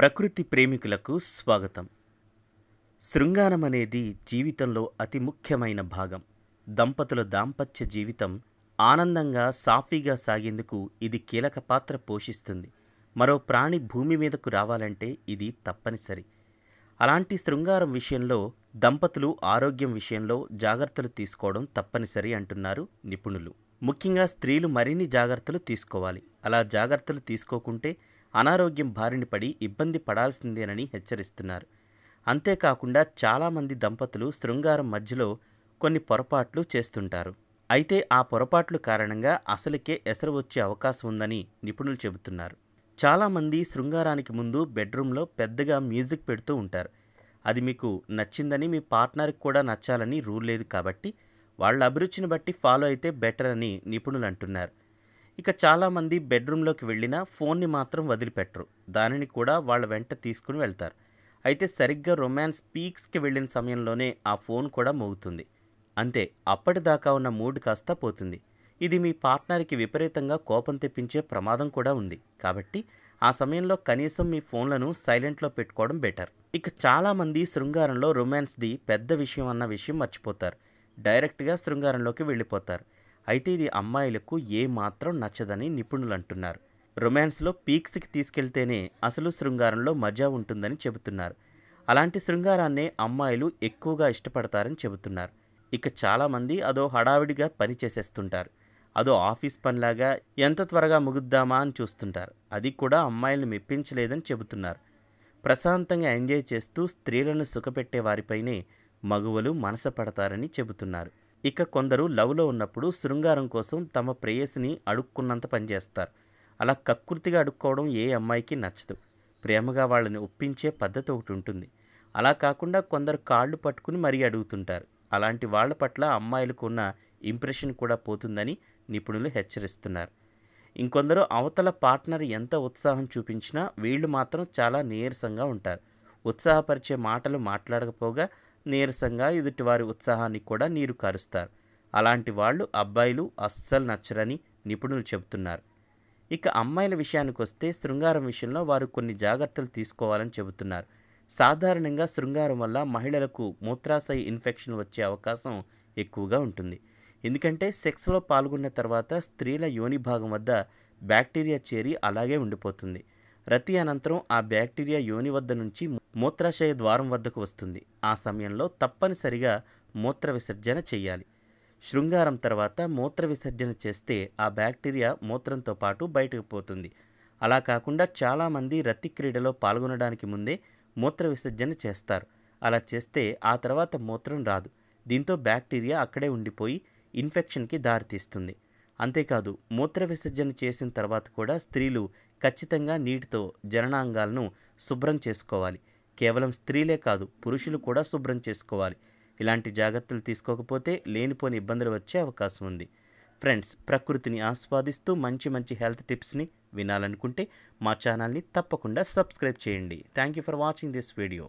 ప్రకృతి ప్రేమికులకు స్వాగతం శృంగారం అనేది జీవితంలో అతి ముఖ్యమైన భాగం దంపతుల దాంపత్య జీవితం ఆనందంగా సాఫీగా సాగేందుకు ఇది కీలక పాత్ర పోషిస్తుంది మరో ప్రాణి భూమి మీదకు రావాలంటే ఇది తప్పనిసరి అలాంటి శృంగారం విషయంలో దంపతులు ఆరోగ్యం విషయంలో జాగ్రత్తలు తీసుకోవడం తప్పనిసరి అంటున్నారు నిపుణులు ముఖ్యంగా స్త్రీలు మరిన్ని జాగ్రత్తలు తీసుకోవాలి అలా జాగ్రత్తలు తీసుకోకుంటే అనారోగ్యం బారిన పడి ఇబ్బంది పడాల్సిందేనని హెచ్చరిస్తున్నారు అంతేకాకుండా చాలామంది దంపతులు శృంగారం మధ్యలో కొన్ని పొరపాట్లు చేస్తుంటారు అయితే ఆ పొరపాట్లు కారణంగా అసలుకే ఎసరు వచ్చే అవకాశం ఉందని నిపుణులు చెబుతున్నారు చాలామంది శృంగారానికి ముందు బెడ్రూమ్లో పెద్దగా మ్యూజిక్ పెడుతూ ఉంటారు అది మీకు నచ్చిందని మీ పార్ట్నర్కి కూడా నచ్చాలని రూల్ లేదు కాబట్టి వాళ్ళ అభిరుచిని బట్టి ఫాలో అయితే బెటర్ అని నిపుణులు అంటున్నారు ఇక చాలామంది బెడ్రూమ్లోకి వెళ్ళినా ఫోన్ని మాత్రం వదిలిపెట్టరు దానిని కూడా వాళ్ళ వెంట తీసుకుని వెళ్తారు అయితే సరిగ్గా రొమాన్స్ పీక్స్కి వెళ్ళిన సమయంలోనే ఆ ఫోన్ కూడా మోగుతుంది అంతే అప్పటిదాకా ఉన్న మూడ్ కాస్త పోతుంది ఇది మీ పార్ట్నర్కి విపరీతంగా కోపం తెప్పించే ప్రమాదం కూడా ఉంది కాబట్టి ఆ సమయంలో కనీసం మీ ఫోన్లను సైలెంట్లో పెట్టుకోవడం బెటర్ ఇక చాలామంది శృంగారంలో రొమాన్స్ది పెద్ద విషయం అన్న విషయం మర్చిపోతారు డైరెక్ట్గా శృంగారంలోకి వెళ్ళిపోతారు అయితే ఇది అమ్మాయిలకు ఏ మాత్రం నచ్చదని నిపుణులు అంటున్నారు రొమాన్స్లో పీక్స్కి తీసుకెళ్తేనే అసలు శృంగారంలో మజా ఉంటుందని చెబుతున్నారు అలాంటి శృంగారాన్నే అమ్మాయిలు ఎక్కువగా ఇష్టపడతారని చెబుతున్నారు ఇక చాలామంది అదో హడావిడిగా పని చేసేస్తుంటారు అదో ఆఫీస్ పనిలాగా ఎంత త్వరగా ముగుద్దామా అని చూస్తుంటారు అది కూడా అమ్మాయిలను మెప్పించలేదని చెబుతున్నారు ప్రశాంతంగా ఎంజాయ్ చేస్తూ స్త్రీలను సుఖపెట్టే వారిపైనే మగువలు మనసపడతారని చెబుతున్నారు ఇక కొందరు లవ్లో ఉన్నప్పుడు శృంగారం కోసం తమ ప్రేయసిని అడుక్కున్నంత పనిచేస్తారు అలా కక్కుర్తిగా అడుక్కోవడం ఏ అమ్మాయికి నచ్చదు ప్రేమగా వాళ్ళని ఒప్పించే పద్ధతి ఒకటి ఉంటుంది అలా కాకుండా కొందరు కాళ్ళు పట్టుకుని మరీ అడుగుతుంటారు అలాంటి వాళ్ళ పట్ల అమ్మాయిలకు ఉన్న ఇంప్రెషన్ కూడా పోతుందని నిపుణులు హెచ్చరిస్తున్నారు ఇంకొందరు అవతల పార్ట్నర్ ఎంత ఉత్సాహం చూపించినా వీళ్ళు మాత్రం చాలా నీరసంగా ఉంటారు ఉత్సాహపరిచే మాటలు మాట్లాడకపోగా నీరసంగా ఎదుటివారి ఉత్సాహాన్ని కూడా నీరు కారుస్తారు అలాంటి వాళ్ళు అబ్బాయిలు అస్సలు నచ్చరని నిపుణులు చెబుతున్నారు ఇక అమ్మాయిల విషయానికి వస్తే శృంగారం విషయంలో వారు కొన్ని జాగ్రత్తలు తీసుకోవాలని చెబుతున్నారు సాధారణంగా శృంగారం వల్ల మహిళలకు మూత్రాశయ ఇన్ఫెక్షన్ వచ్చే అవకాశం ఎక్కువగా ఉంటుంది ఎందుకంటే సెక్స్లో పాల్గొన్న తర్వాత స్త్రీల యోని భాగం వద్ద బ్యాక్టీరియా చేరి అలాగే ఉండిపోతుంది రతి అనంతరం ఆ బ్యాక్టీరియా యోని వద్ద నుంచి మూత్రాశయ ద్వారం వద్దకు వస్తుంది ఆ సమయంలో తప్పనిసరిగా మూత్ర విసర్జన చేయాలి శృంగారం తర్వాత మూత్ర విసర్జన చేస్తే ఆ బ్యాక్టీరియా మూత్రంతో పాటు బయటకు పోతుంది అలా కాకుండా చాలామంది రతి క్రీడలో పాల్గొనడానికి ముందే మూత్ర విసర్జన చేస్తారు అలా చేస్తే ఆ తర్వాత మూత్రం రాదు దీంతో బ్యాక్టీరియా అక్కడే ఉండిపోయి ఇన్ఫెక్షన్కి దారితీస్తుంది అంతేకాదు మూత్ర విసర్జన చేసిన తర్వాత కూడా స్త్రీలు ఖచ్చితంగా నీటితో జననాంగాలను శుభ్రం చేసుకోవాలి కేవలం స్త్రీలే కాదు పురుషులు కూడా శుభ్రం చేసుకోవాలి ఇలాంటి జాగ్రత్తలు తీసుకోకపోతే లేనిపోని ఇబ్బందులు వచ్చే అవకాశం ఉంది ఫ్రెండ్స్ ప్రకృతిని ఆస్వాదిస్తూ మంచి మంచి హెల్త్ టిప్స్ని వినాలనుకుంటే మా ఛానల్ని తప్పకుండా సబ్స్క్రైబ్ చేయండి thank you for watching this video